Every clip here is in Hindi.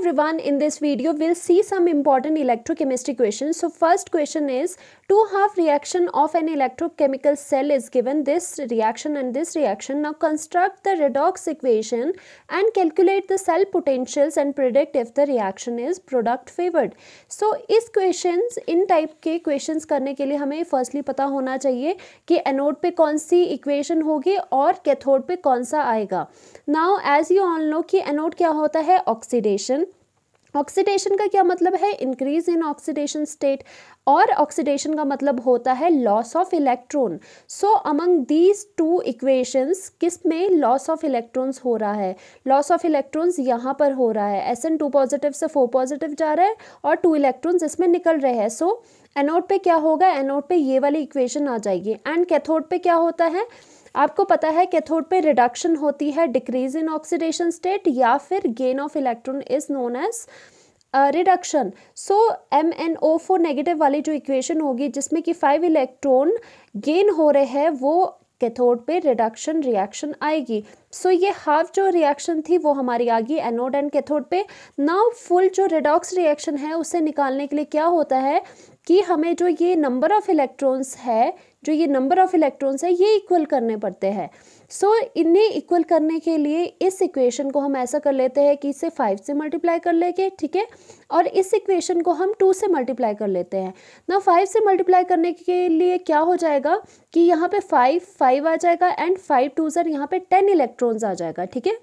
everyone, in this video we'll see some important electrochemistry questions. So first question is, two half reaction of an electrochemical cell is given this reaction and this reaction. Now construct the redox equation and calculate the cell potentials and predict if the reaction is product favored. So is questions, in type ke questions karne ke liye hame firstly pata hona chahiye ki anode pe kaun si equation hogi aur cathode pe kaun sa aayega Now as you all know ki anode kya hota hai oxidation oxidation का क्या मतलब है इंक्रीज इन ऑक्सीडेशन स्टेट और ऑक्सीडेशन का मतलब होता है loss of electron so among these two equations किस में लॉस ऑफ इलेक्ट्रॉन्स हो रहा है लॉस ऑफ इलेक्ट्रॉन्स यहाँ पर हो रहा है एस एन टू पॉजिटिव से फोर पॉजिटिव जा रहा है और टू इलेक्ट्रॉन्स इसमें निकल रहे हैं सो एनोड पे क्या होगा एनोड पे ये वाली इक्वेशन आ जाएगी एंड कैथोड पे क्या होता है आपको पता है कैथोड पे रिडक्शन होती है डिक्रीज इन ऑक्सीडेशन स्टेट या फिर gain of electron is known as reduction so M N O four negative वाली जो इक्वेशन होगी जिसमें कि फाइव इलेक्ट्रॉन गेन हो रहे हैं वो कैथोड पे रिडक्शन रिएक्शन आएगी सो so, ये हाफ जो रिएक्शन थी वो हमारी आ गई एनोड एंड कैथोड पे नाउ फुल जो रिडॉक्स रिएक्शन है उसे निकालने के लिए क्या होता है कि हमें जो ये नंबर ऑफ़ इलेक्ट्रॉन्स है जो ये नंबर ऑफ़ इलेक्ट्रॉन्स है ये इक्वल करने पड़ते हैं सो so, इन्हें इक्वल करने के लिए इस इक्वेशन को हम ऐसा कर लेते हैं कि इसे फाइव से मल्टीप्लाई कर लेंगे ठीक है और इस इक्वेशन को हम टू से मल्टीप्लाई कर लेते हैं ना फाइव से मल्टीप्लाई करने के लिए क्या हो जाएगा कि यहाँ पे फाइव फाइव आ जाएगा एंड फाइव टू सर यहाँ पे टेन इलेक्ट्रॉन्स आ जाएगा ठीक है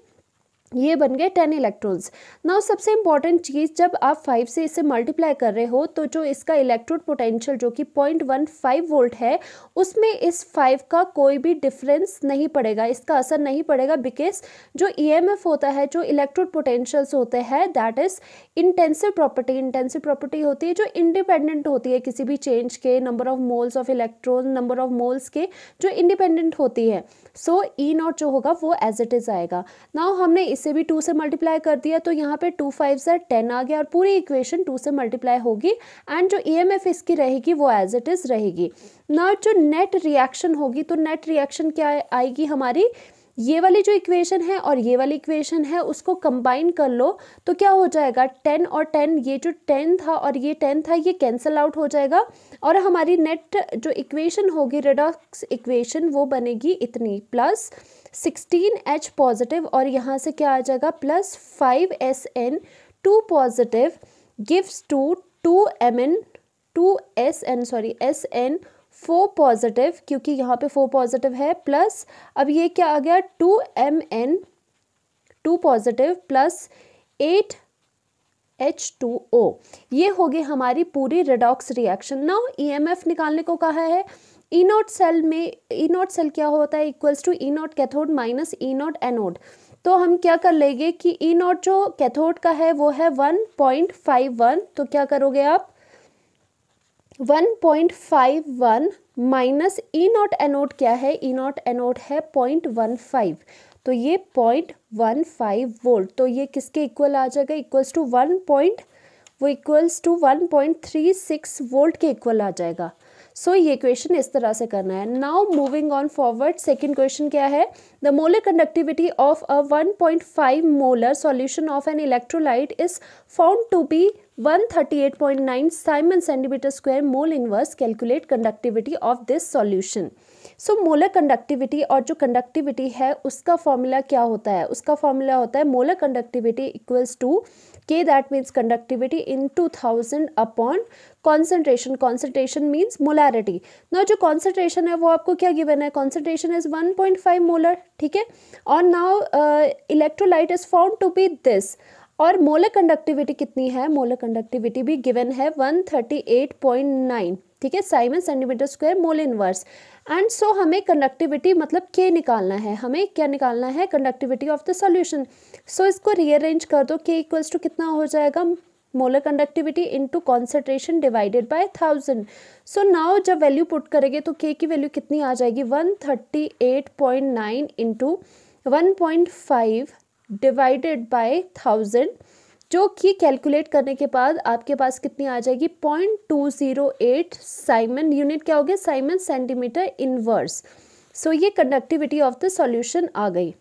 ये बन गए टेन इलेक्ट्रॉन्स नाउ सबसे इंपॉर्टेंट चीज़ जब आप फाइव से इसे मल्टीप्लाई कर रहे हो तो जो इसका इलेक्ट्रोड पोटेंशियल जो कि पॉइंट वन फाइव वोल्ट है उसमें इस फाइव का कोई भी डिफरेंस नहीं पड़ेगा इसका असर नहीं पड़ेगा बिकॉज जो ईएमएफ e होता है जो इलेक्ट्रोड पोटेंशियल्स होते हैं that is intensive property intensive property होती है जो इंडिपेंडेंट होती है किसी भी चेंज के number of moles of electron number of moles के जो इंडिपेंडेंट होती है सो ई नॉट जो होगा वो एज इट इज़ आएगा नाउ हमने इसे भी टू से मल्टीप्लाई कर दिया तो यहाँ पे टू फाइव सर टेन आ गया और पूरी इक्वेशन टू से मल्टीप्लाई होगी एंड जो ईएमएफ e इसकी रहेगी वो एज इट इज़ रहेगी ना जो नेट रिएक्शन होगी तो नेट रिएक्शन क्या आएगी हमारी ये वाली जो इक्वेशन है और ये वाली इक्वेशन है उसको कंबाइन कर लो तो क्या हो जाएगा टेन और टेन ये जो टेन था और ये टेन था ये कैंसिल आउट हो जाएगा और हमारी नेट जो इक्वेशन होगी रेडॉक्स इक्वेशन वो बनेगी इतनी प्लस सिक्सटीन एच पॉजिटिव और यहाँ से क्या आ जाएगा plus five S N two positive gives to two M N two S N sorry S N four positive क्योंकि यहाँ पे फोर पॉजिटिव है प्लस अब ये क्या आ गया two M N two positive plus eight H two O ये होगी हमारी पूरी रिडॉक्स रिएक्शन नाउ एफ निकालने को कहा है ई नॉट सेल में ई नॉट सेल क्या होता है equals to E not cathode minus E not anode तो हम क्या कर लेंगे कि ई e नॉट जो कैथोड का है वो है वन पॉइंट फाइव वन तो क्या करोगे आप one point five one minus E not anode क्या है ई नॉट एनोड है पॉइंट वन फाइव तो ये पॉइंट वन फाइव वोल्ट तो ये किसके इक्वल आ जाएगा इक्वल्स टू वन पॉइंट वो equals to one point three six volt के इक्वल आ जाएगा सो so, ये क्वेश्चन इस तरह से करना है now moving on forward second question क्या है the molar conductivity of a 1.5 molar solution of an electrolyte is found to be 138.9 siemens centimetre square mole inverse calculate conductivity of this solution so molar conductivity और जो कंडक्टिविटी है उसका फॉर्मूला क्या होता है उसका फॉर्मूला होता है molar conductivity equals to K that means conductivity into thousand upon concentration concentration means molarity ना जो कॉन्सेंट्रेशन है वो आपको क्या गिवन है concentration is one point five molar ठीक है और now electrolyte is found to be this और मोलर कंडक्टिविटी कितनी है मोलर कंडक्टिविटी भी गिवन है one thirty eight point nine ठीक है siemens centimetre square mole inverse and so so हमें कंडक्टिविटी मतलब के निकालना है हमें क्या निकालना है conductivity of the solution so इसको रीअरेंज कर दो के इक्वल्स टू कितना हो जाएगा molar conductivity into concentration divided by thousand so now जब वैल्यू पुट करेंगे तो के की वैल्यू कितनी आ जाएगी one thirty eight point nine into one point five divided by thousand जो कि कैलकुलेट करने के बाद आपके पास कितनी आ जाएगी point two zero eight siemens unit क्या हो गया साइमन सेंटीमीटर इनवर्स सो ये कंडक्टिविटी ऑफ द सॉल्यूशन आ गई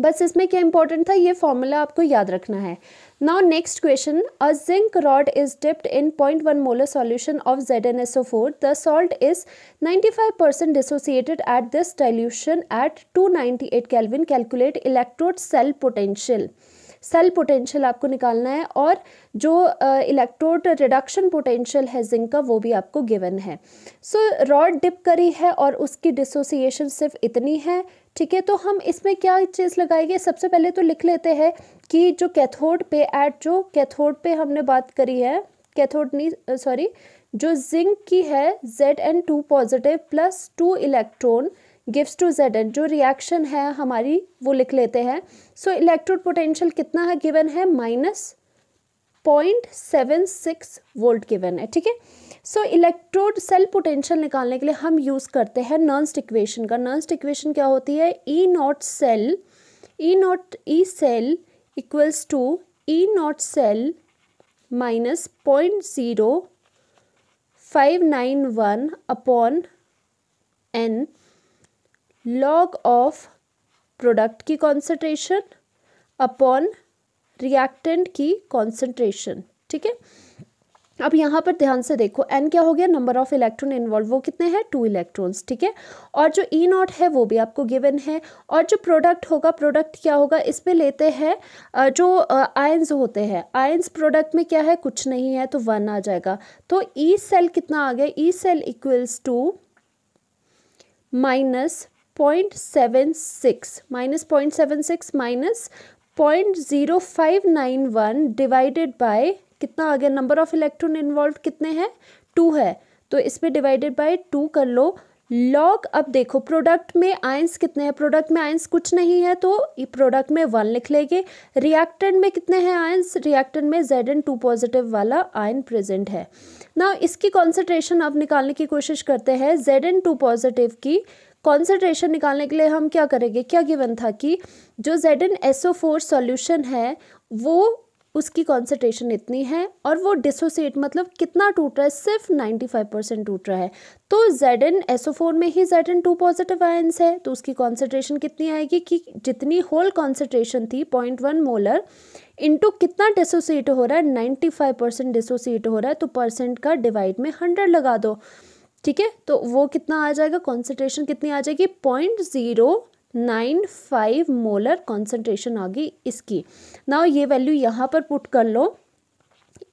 बस इसमें क्या इंपॉर्टेंट था ये फॉर्मूला आपको याद रखना है now next question a zinc rod is dipped in point one molar solution of Z N S O four the salt is ninety five percent dissociated at this dilution at two ninety eight kelvin calculate electrode cell potential cell potential आपको निकालना है और जो इलेक्ट्रोड रिडक्शन पोटेंशियल है जिंक का वो भी आपको गिवन है सो रॉड डिप करी है और उसकी डिसोसिएशन सिर्फ इतनी है ठीक है तो हम इसमें क्या चीज़ लगाएंगे सबसे पहले तो लिख लेते हैं कि जो कैथोड पे एट जो कैथोड पे हमने बात करी है कैथोड नहीं सॉरी जो जिंक की है Z N two positive plus two electron gives to Z N जो रिएक्शन है हमारी वो लिख लेते हैं सो इलेक्ट्रोड पोटेंशियल कितना है गिवन है minus point seven six volt given है ठीक है सो इलेक्ट्रोड सेल पोटेंशियल निकालने के लिए हम यूज़ करते हैं नर्स्ट इक्वेशन का नर्स्ट इक्वेशन क्या होती है E not cell E not E cell equals to E not cell minus point zero five nine one upon N log of product की कॉन्सेंट्रेशन अपॉन रिएक्टेंट की कॉन्सेंट्रेशन ठीक है अब यहाँ पर ध्यान से देखो एन क्या हो गया नंबर ऑफ इलेक्ट्रॉन इन्वॉल्व वो कितने हैं टू इलेक्ट्रॉन्स ठीक है और जो ई e नॉट है वो भी आपको गिवन है और जो प्रोडक्ट होगा प्रोडक्ट क्या होगा इसमें लेते हैं जो आयंस होते हैं आयंस प्रोडक्ट में क्या है कुछ नहीं है तो वन आ जाएगा तो ई e सेल कितना आ गया E cell equals to minus point seven six minus point seven six minus point zero five nine one divided by कितना आ गया नंबर ऑफ इलेक्ट्रॉन इन्वॉल्व कितने हैं टू है तो इसमें डिवाइडेड बाय टू कर लो लॉग अब देखो प्रोडक्ट में आयंस कितने हैं प्रोडक्ट में आयंस कुछ नहीं है तो प्रोडक्ट में वन लिख लेंगे रिएक्टेंट में कितने हैं आयंस रिएक्टेंट में जेड एन टू पॉजिटिव वाला आयन प्रेजेंट है ना इसकी कॉन्सेंट्रेशन अब निकालने की कोशिश करते हैं जेड एन टू पॉजिटिव की कॉन्सेंट्रेशन निकालने के लिए हम क्या करेंगे क्या गिवन था कि जो Z N S O four solution है वो उसकी कॉन्सेंट्रेशन इतनी है और वो डिसोसिएट मतलब कितना टूट रहा है सिर्फ 95 परसेंट टूट रहा है तो Z N S O four में ही Z N two positive ions है तो उसकी कॉन्सेंट्रेशन कितनी आएगी कि जितनी होल कॉन्सेंट्रेशन थी पॉइंट वन मोलर इंटू कितना डिसोसिएट हो रहा है 95 परसेंट डिसोसिएट हो रहा है तो परसेंट का डिवाइड में हंड्रेड लगा दो ठीक है तो वो कितना आ जाएगा कॉन्सेंट्रेशन कितनी आ जाएगी point zero nine five molar concentration आ गई इसकी ना ये वैल्यू यहाँ पर पुट कर लो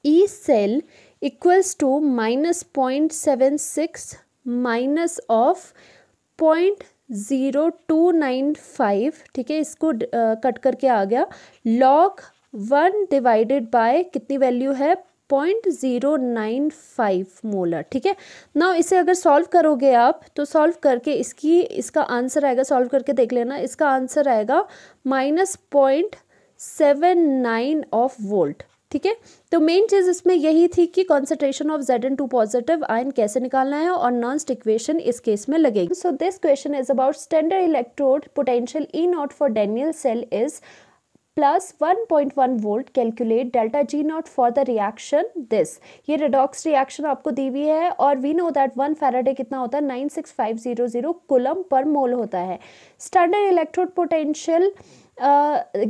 E cell equals to minus point seven six minus of point zero two nine five ठीक है इसको कट करके आ गया लॉग वन डिवाइडेड बाय कितनी वैल्यू है point zero nine five molar ठीक है ना इसे अगर सॉल्व करोगे आप तो सॉल्व करके इसकी इसका आंसर आएगा सॉल्व करके देख लेना इसका आंसर आएगा minus point seven nine of volt ठीक है तो मेन चीज़ इसमें यही थी कि concentration of Z N two positive ion कैसे निकालना है और नॉन्स्ट इक्वेशन इस केस में लगेगी so this question is about standard electrode potential E not for Daniell cell is plus 1.1 volt calculate delta G not for the reaction this ये रेडॉक्स रिएक्शन आपको दी हुई है और we know that one faraday कितना होता है nine six five zero zero coulomb per mole होता है स्टैंडर्ड इलेक्ट्रोड पोटेंशियल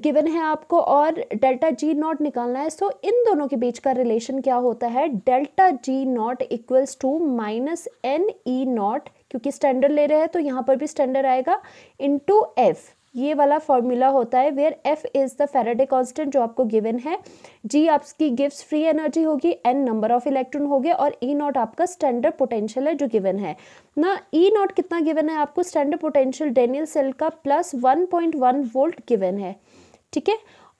गिवन है आपको और डेल्टा जी नॉट निकालना है सो so, इन दोनों के बीच का रिलेशन क्या होता है delta G not equals to minus N E not क्योंकि स्टैंडर्ड ले रहे हैं तो यहाँ पर भी स्टैंडर्ड आएगा इन टू एफ ये वाला फॉर्मूला होता है where F is the Faraday constant जो आपको गिवन है जी आपकी गिव्स फ्री एनर्जी होगी एन नंबर ऑफ इलेक्ट्रॉन हो गए और ई e नॉट आपका स्टैंडर्ड पोटेंशियल है जो गिवन है ना ई e नॉट कितना गिवन है आपको स्टैंडर्ड पोटेंशियल डेनियल सेल का plus one point one volt given है ठीक है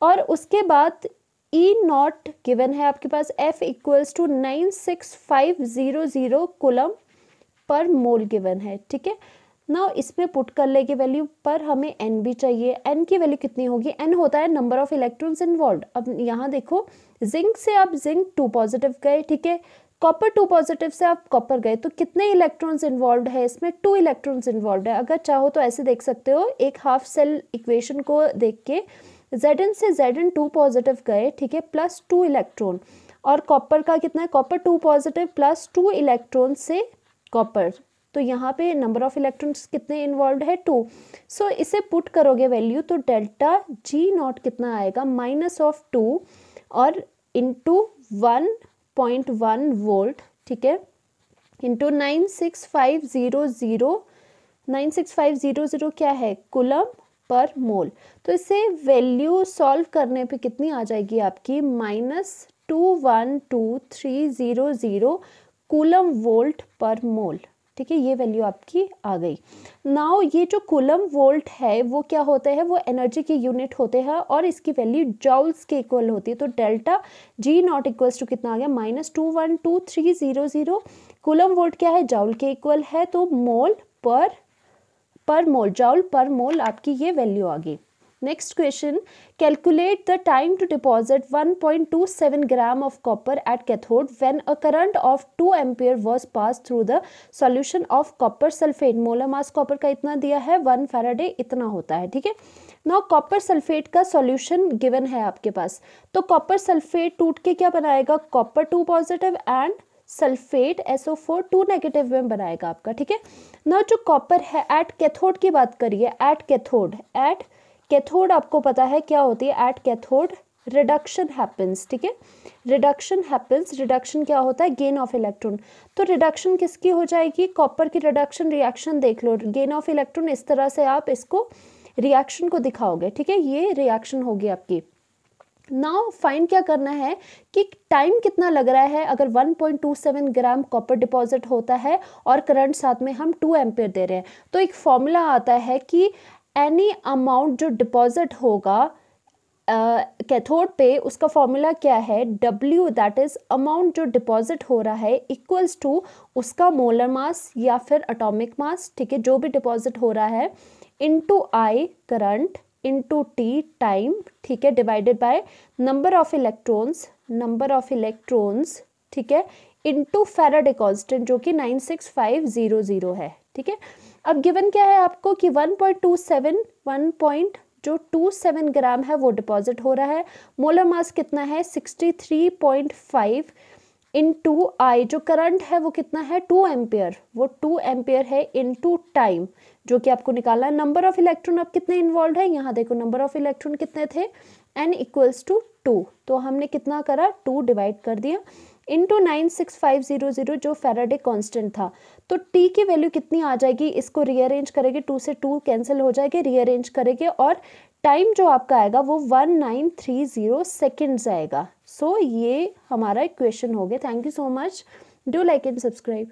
और उसके बाद ई नॉट गिवन है आपके पास F equals to nine six five zero zero coulomb per mole given है ठीक है ना इसमें पुट कर लेगी वैल्यू पर हमें एन भी चाहिए एन की वैल्यू कितनी होगी एन होता है नंबर ऑफ इलेक्ट्रॉन्स इन्वॉल्व अब यहाँ देखो जिंक से आप जिंक टू पॉजिटिव गए ठीक है कॉपर टू पॉजिटिव से आप कॉपर गए तो कितने इलेक्ट्रॉन्स इन्वॉल्व है इसमें टू इलेक्ट्रॉन्स इन्वॉल्व है अगर चाहो तो ऐसे देख सकते हो एक हाफ सेल इक्वेशन को देख के जेड से जेड टू पॉजिटिव गए ठीक है प्लस टू इलेक्ट्रॉन और कॉपर का कितना है copper two positive plus two electron से कॉपर तो यहाँ पे नंबर ऑफ इलेक्ट्रॉन्स कितने इन्वॉल्व है टू सो so, इसे पुट करोगे वैल्यू तो डेल्टा जी नॉट कितना आएगा माइनस ऑफ टू और into one point one volt ठीक है into nine six five zero zero nine six five zero zero क्या है कुलम पर मोल तो इसे वैल्यू सॉल्व करने पे कितनी आ जाएगी आपकी minus two one two three zero zero coulomb volt per mole ठीक है ये वैल्यू आपकी आ गई नाव ये जो कुलम वोल्ट है वो क्या होता है वो एनर्जी के यूनिट होते हैं और इसकी वैल्यू जाउल्स के इक्वल होती है तो delta G not equals to कितना आ गया minus two one two three zero zero coulomb volt क्या है जाउल के इक्वल है तो मोल पर पर मोल जाउल पर मोल आपकी ये वैल्यू आ गई next question calculate the time to deposit 1.27 gram of copper at cathode when a current of 2 ampere was pass through the solution of copper sulphate molar mass copper का इतना दिया है वन फैराडे इतना होता है ठीक है नो कॉपर सल्फेट का सॉल्यूशन गिवन है आपके पास तो कॉपर सल्फेट टूट के क्या बनाएगा copper two positive and sulphate SO4 four two negative में बनाएगा आपका ठीक है ना जो कॉपर है एट कैथोड की बात करिए एट कैथोड एट कैथोड आपको पता है क्या होती है एट कैथोड रिडक्शन हैपन्स ठीक है रिडक्शन हैपन्स रिडक्शन क्या होता है गेन ऑफ इलेक्ट्रॉन तो रिडक्शन किसकी हो जाएगी कॉपर की रिडक्शन रिएक्शन देख लो गेन ऑफ इलेक्ट्रॉन इस तरह से आप इसको रिएक्शन को दिखाओगे ठीक है ये रिएक्शन होगी आपकी नाउ फाइंड क्या करना है कि टाइम कितना लग रहा है अगर 1.27 ग्राम कॉपर डिपॉजिट होता है और करंट साथ में हम 2 एम्पेयर दे रहे हैं तो एक फॉर्मूला आता है कि एनी अमाउंट जो डिपॉजिट होगा कैथोड uh, पे उसका फॉर्मूला क्या है डब्ल्यू दैट इज़ अमाउंट जो डिपॉजिट हो रहा है इक्वल्स टू उसका मोलर मास या फिर अटोमिक मास ठीक है जो भी डिपॉजिट हो रहा है into I current into T time ठीक है divided by number of electrons number of electrons ठीक है इनटू फेराडे कांस्टेंट जो कि nine six five zero zero है ठीक है अब गिवन क्या है आपको कि 1.27 1.27 पॉइंट जो ग्राम है वो डिपॉजिट हो रहा है मोलर मास कितना है 63.5 इन टू आई जो करंट है वो कितना है टू एम्पेयर वो टू एम्पेयर है इन टू टाइम जो कि आपको निकालना है नंबर ऑफ इलेक्ट्रॉन अब कितने इन्वॉल्व है यहाँ देखो नंबर ऑफ इलेक्ट्रॉन कितने थे एन इक्वल्स टू टू तो हमने कितना करा टू डिवाइड कर दिया into nine six five zero zero जो फेराडे कांस्टेंट था तो टी की वैल्यू कितनी आ जाएगी इसको रीअरेंज करेंगे टू से टू कैंसिल हो जाएंगे रीअरेंज करेंगे और टाइम जो आपका आएगा वो one nine three zero seconds आएगा सो ये हमारा क्वेश्चन हो गया thank you so much do like and subscribe